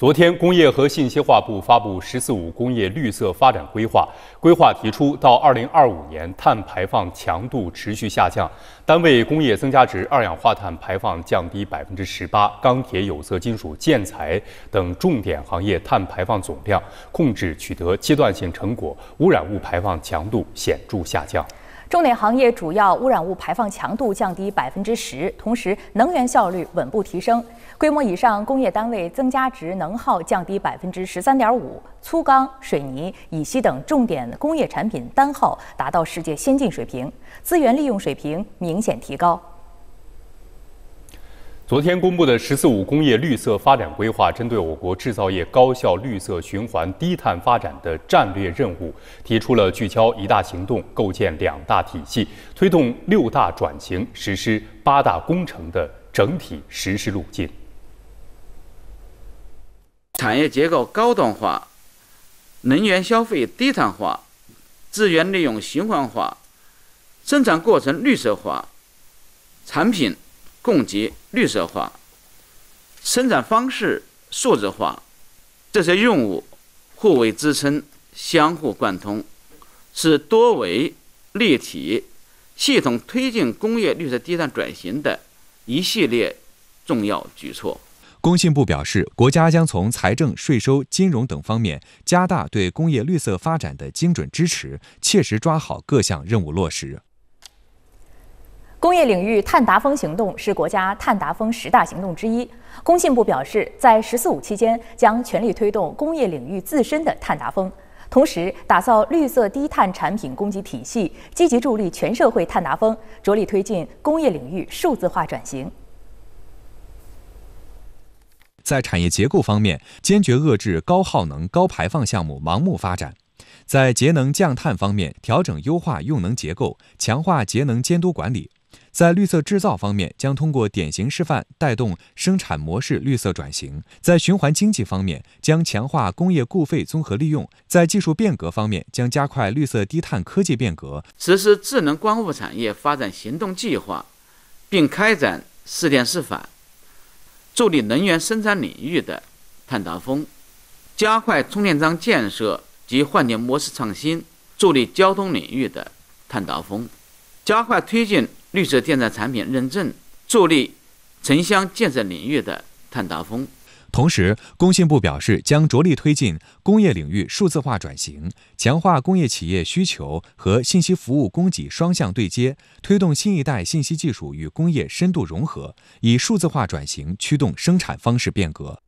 昨天，工业和信息化部发布《“十四五”工业绿色发展规划》，规划提出，到2025年，碳排放强度持续下降，单位工业增加值二氧化碳排放降低百分之十八，钢铁、有色金属、建材等重点行业碳排放总量控制取得阶段性成果，污染物排放强度显著下降。重点行业主要污染物排放强度降低百分之十，同时能源效率稳步提升。规模以上工业单位增加值能耗降低百分之十三点五，粗钢、水泥、乙烯等重点工业产品单耗达到世界先进水平，资源利用水平明显提高。昨天公布的“十四五”工业绿色发展规划，针对我国制造业高效、绿色、循环、低碳发展的战略任务，提出了聚焦一大行动、构建两大体系、推动六大转型、实施八大工程的整体实施路径。产业结构高端化，能源消费低碳化，资源利用循环化，生产过程绿色化，产品供给。绿色化、生产方式数字化，这些任务互为支撑、相互贯通，是多维立体、系统推进工业绿色低碳转型的一系列重要举措。工信部表示，国家将从财政、税收、金融等方面加大对工业绿色发展的精准支持，切实抓好各项任务落实。工业领域碳达峰行动是国家碳达峰十大行动之一。工信部表示，在“十四五”期间，将全力推动工业领域自身的碳达峰，同时打造绿色低碳产品供给体系，积极助力全社会碳达峰，着力推进工业领域数字化转型。在产业结构方面，坚决遏制高耗能、高排放项目盲目发展；在节能降碳方面，调整优化用能结构，强化节能监督管理。在绿色制造方面，将通过典型示范带动生产模式绿色转型；在循环经济方面，将强化工业固废综合利用；在技术变革方面，将加快绿色低碳科技变革，实施智能光伏产业发展行动计划，并开展试点示范，助力能源生产领域的碳达峰；加快充电桩建设及换电模式创新，助力交通领域的碳达峰；加快推进。绿色电站产品认证助力城乡建设领域的碳达峰。同时，工信部表示将着力推进工业领域数字化转型，强化工业企业需求和信息服务供给双向对接，推动新一代信息技术与工业深度融合，以数字化转型驱动生产方式变革。